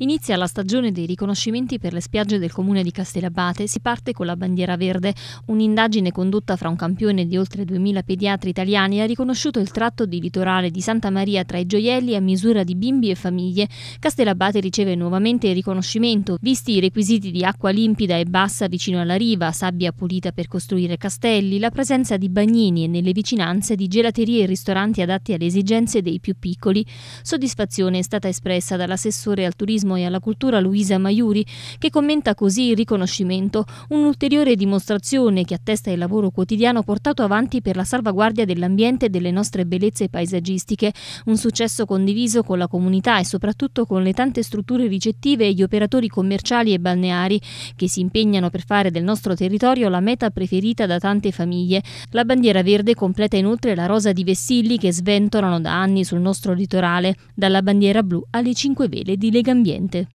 Inizia la stagione dei riconoscimenti per le spiagge del comune di Castellabate. Si parte con la bandiera verde. Un'indagine condotta fra un campione di oltre 2000 pediatri italiani ha riconosciuto il tratto di litorale di Santa Maria tra i gioielli a misura di bimbi e famiglie. Castellabate riceve nuovamente il riconoscimento, visti i requisiti di acqua limpida e bassa vicino alla riva, sabbia pulita per costruire castelli, la presenza di bagnini e nelle vicinanze di gelaterie e ristoranti adatti alle esigenze dei più piccoli. Soddisfazione è stata espressa dall'assessore al turismo turismo e alla cultura Luisa Maiuri, che commenta così il riconoscimento, un'ulteriore dimostrazione che attesta il lavoro quotidiano portato avanti per la salvaguardia dell'ambiente e delle nostre bellezze paesaggistiche, un successo condiviso con la comunità e soprattutto con le tante strutture ricettive e gli operatori commerciali e balneari che si impegnano per fare del nostro territorio la meta preferita da tante famiglie. La bandiera verde completa inoltre la rosa di vessilli che sventolano da anni sul nostro litorale, dalla bandiera blu alle cinque vele di Legambiente. inte.